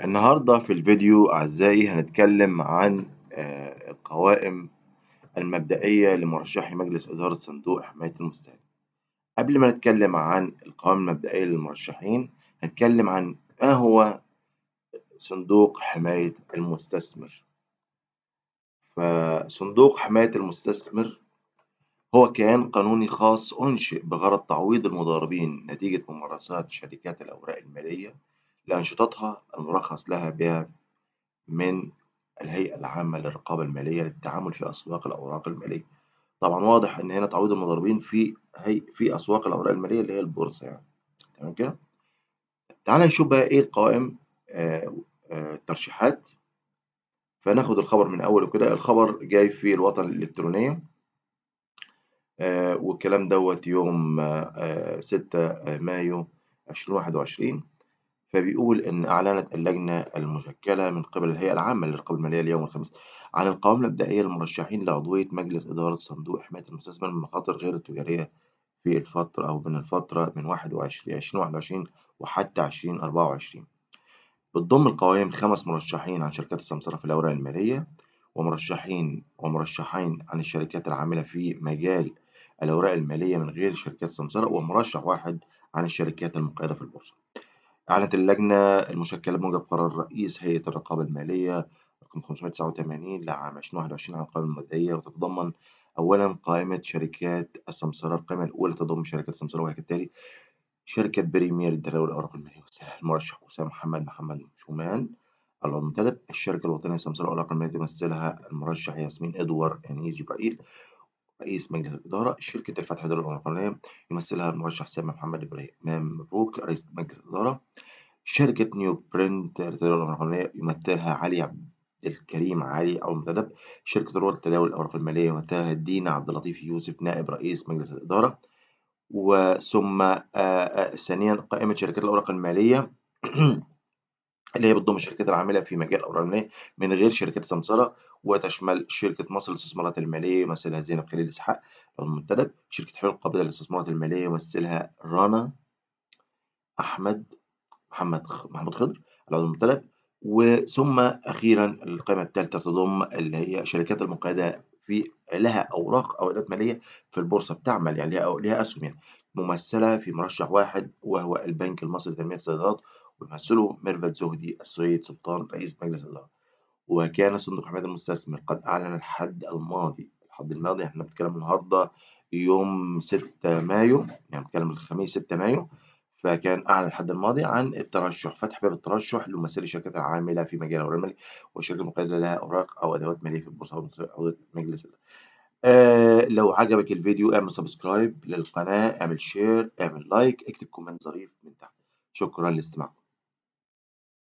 النهاردة في الفيديو أعزائي هنتكلم عن آه، القوائم المبدئية لمرشحي مجلس إدارة صندوق حماية المستهلك. قبل ما نتكلم عن القوائم المبدئية للمرشحين هنتكلم عن ما هو صندوق حماية المستثمر. فصندوق حماية المستثمر هو كيان قانوني خاص أنشئ بغرض تعويض المضاربين نتيجة ممارسات شركات الأوراق المالية لأنشطتها المرخص لها بها من الهيئة العامة للرقابة المالية للتعامل في أسواق الأوراق المالية طبعا واضح إن هنا تعويض المضاربين في هي في أسواق الأوراق المالية اللي هي البورصة يعني تمام كده تعال نشوف بقى إيه القائم آه، آه، الترشيحات فناخد الخبر من أول وكده الخبر جاي في الوطن الإلكترونية آه، والكلام دوت يوم ستة مايو عشرين واحد وعشرين فبيقول إن أعلنت اللجنة المشكلة من قبل الهيئة العامة للرقابة المالية اليوم الخميس عن القوائم المبدئية للمرشحين لعضوية مجلس إدارة صندوق حماية المستثمر من المخاطر غير التجارية في الفترة أو من الفترة من 21 2021 وحتى 2024 بتضم القوائم خمس مرشحين عن شركات السمسرة في الأوراق المالية ومرشحين ومرشحين عن الشركات العاملة في مجال الأوراق المالية من غير شركات السمسرة ومرشح واحد عن الشركات المقيدة في البورصة أعلنت اللجنة المشكلة بموجب قرار رئيس هيئة الرقابة المالية رقم 589 لعام 2021 عن القوائم المبدئية وتتضمن أولا قائمة شركات السمسرة القائمة الأولى تضم شركة السمسرة وهي كالتالي شركة بريمير لتداول الأوراق المالية المرشح أسامة محمد محمد شومان المنتدب الشركة الوطنية السمسرة الأوراق المالية تمثلها المرشح ياسمين إدوار أنيس جبرائيل رئيس مجلس الإدارة شركة الفتح الدولية العمرانية يمثلها المرشح سامي محمد إمام مبروك رئيس مجلس الإدارة شركة نيو برنت الدولية العمرانية يمثلها علي عبد الكريم علي أو المتدب شركة رواد لتداول الأوراق المالية يمثلها الدين عبد اللطيف يوسف نائب رئيس مجلس الإدارة وثم ثانيا قائمة شركات الأوراق المالية اللي هي بتضم الشركات العاملة في مجال الأوراق المالية من غير شركة سمسرة وتشمل شركة مصر للاستثمارات المالية يمثلها زينب خليل إسحاق المنتدب شركة حلول القابضة للاستثمارات المالية يمثلها رنا أحمد محمد محمود خضر العضو المنتدب وثم أخيرا القائمة الثالثة تضم اللي هي شركات المقايده في لها أوراق او أوراق مالية في البورصة بتعمل يعني لها أسهم يعني ممثلة في مرشح واحد وهو البنك المصري لتنمية الصادرات يمثله ميرفت زهدي السويد سلطان رئيس مجلس الإدارة وكان صندوق حماية المستثمر قد أعلن الحد الماضي الحد الماضي احنا بنتكلم النهاردة يوم 6 مايو يعني بنتكلم الخميس 6 مايو فكان أعلن الحد الماضي عن الترشح فتح باب الترشح لممثلي الشركات العاملة في مجال الأوراق المالية والشركه المقيدة لها أوراق أو أدوات مالية في البورصة المصرية أو مجلس الإدارة آه لو عجبك الفيديو اعمل سبسكرايب للقناة اعمل شير اعمل لايك اكتب كومنت ظريف من تحت شكرا لاستماعكم